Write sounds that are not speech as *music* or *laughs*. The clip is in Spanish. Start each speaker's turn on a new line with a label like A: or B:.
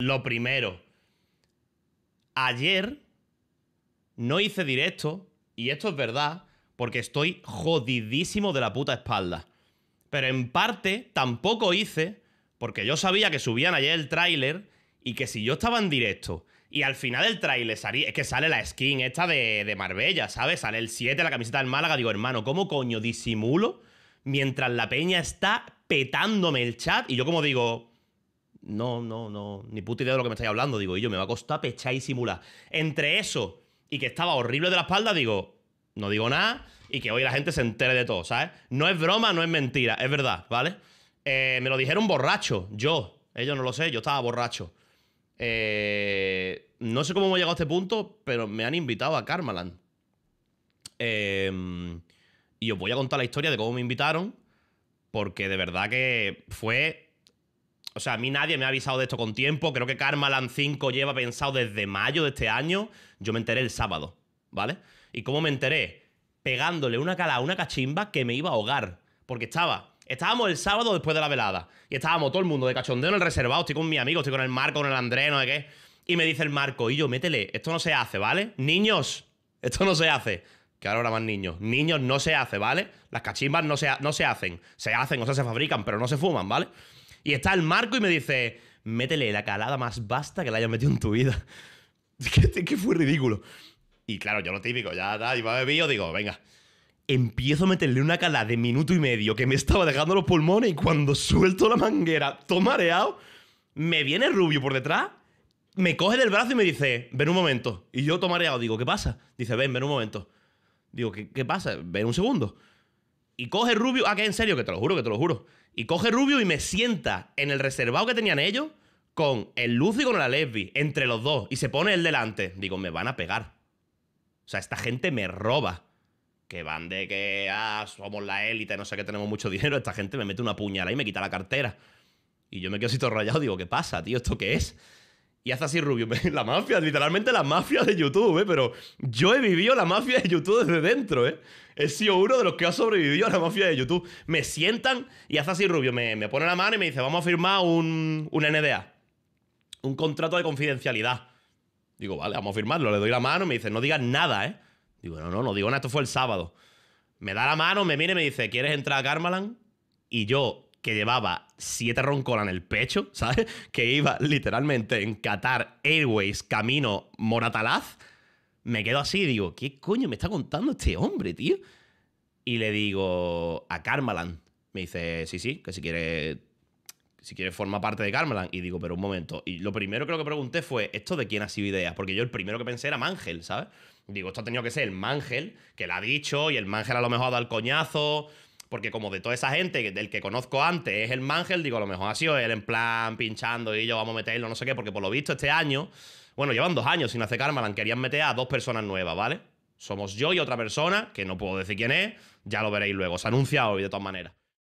A: Lo primero, ayer no hice directo, y esto es verdad, porque estoy jodidísimo de la puta espalda. Pero en parte tampoco hice, porque yo sabía que subían ayer el tráiler y que si yo estaba en directo y al final del tráiler es que sale la skin esta de, de, Marbella, ¿sabes? Sale el 7, la camiseta del Málaga. Digo, hermano, ¿cómo coño disimulo mientras la peña está petándome el chat? Y yo como digo, no, no, no, ni puta idea de lo que me estáis hablando, digo, y yo me va a costar pechar y simular. Entre eso y que estaba horrible de la espalda, digo, no digo nada y que hoy la gente se entere de todo, ¿sabes? No es broma, no es mentira, es verdad, ¿vale? Eh, me lo dijeron borracho, yo, ellos eh, no lo sé, yo estaba borracho. Eh, no sé cómo hemos llegado a este punto, pero me han invitado a Karmaland. Em, y os voy a contar la historia de cómo me invitaron, porque de verdad que fue o sea, a mí nadie me ha avisado de esto con tiempo. Creo que Karma 5 lleva pensado desde mayo de este año. Yo me enteré el sábado, ¿vale? ¿Y cómo me enteré? Pegándole una cala a una cachimba que me iba a ahogar. Porque estaba. Estábamos el sábado después de la velada. Y estábamos todo el mundo de cachondeo en el reservado. Estoy con mi amigo, estoy con el Marco, con el Andrés, no sé qué. Y me dice el Marco, y yo, métele, esto no se hace, ¿vale? Niños, esto no se hace. Que ahora más niños. Niños no se hace, ¿vale? Las cachimbas no se, no se hacen. Se hacen, o sea, se fabrican, pero no se fuman, ¿vale? Y está el Marco y me dice, métele la calada más basta que la hayas metido en tu vida. *laughs* que, fue ridículo. Y claro, yo lo típico, ya da, iba a yo digo, venga. Empiezo a meterle una calada de minuto y medio que me estaba dejando los pulmones y cuando suelto la manguera, todo me viene Rubio por detrás, me coge del brazo y me dice, ven un momento. Y yo todo digo, ¿qué pasa? Dice, ven, ven un momento. Digo, ¿qué, qué pasa? Ven un segundo. Y coge Rubio, ah, que en serio, que te lo juro, que te lo juro. Y coge Rubio y me sienta en el reservado que tenían ellos con el Luz y con la Lesbi, entre los dos, y se pone el delante. Digo, me van a pegar. O sea, esta gente me roba. Que van de que ah, somos la élite, no sé qué tenemos mucho dinero. Esta gente me mete una puñalada y me quita la cartera. Y yo me quedo así todo rayado, digo, ¿qué pasa, tío? ¿Esto qué es? Y hace así Rubio, *laughs* la mafia, literalmente la mafia de YouTube, ¿eh? Pero yo he vivido la mafia de YouTube desde dentro, ¿eh? He sido uno de los que ha sobrevivido a la mafia de YouTube. Me sientan y hace así Rubio me, me pone la mano y me dice, vamos a firmar un, un NDA, un contrato de confidencialidad. Digo, vale, vamos a firmarlo. Le doy la mano y me dice, no digas nada, ¿eh? Digo, no, no, no digo nada, esto fue el sábado. Me da la mano, me mira y me dice, ¿quieres entrar a Carmalan? Y yo, que llevaba siete roncolas en el pecho, *laughs* ¿sabes? Que iba literalmente en Qatar Airways camino Moratalaz. Me quedo así y digo, ¿qué coño me está contando este hombre, tío? Y le digo a Carmalan. Me dice, sí, sí, que si quiere, si quiere forma parte de Carmalan. Y digo, pero un momento. Y lo primero que lo que pregunté fue, ¿esto de quién ha sido ideas? Porque yo el primero que pensé era Mangel, ¿sabes? Digo, esto ha tenido que ser el Mangel, que la ha dicho, y el Mangel a lo mejor ha dado el coñazo porque como de toda esa gente, del que conozco antes, es el Mangel, digo, a lo mejor ha sido él en plan pinchando y yo vamos a meterlo, no sé qué, porque por lo visto este año, bueno, llevan dos años sin hacer Carmalan, querían meter a dos personas nuevas, ¿vale? Somos yo y otra persona, que no puedo decir quién es, ya lo veréis luego, se anunciado hoy de todas maneras.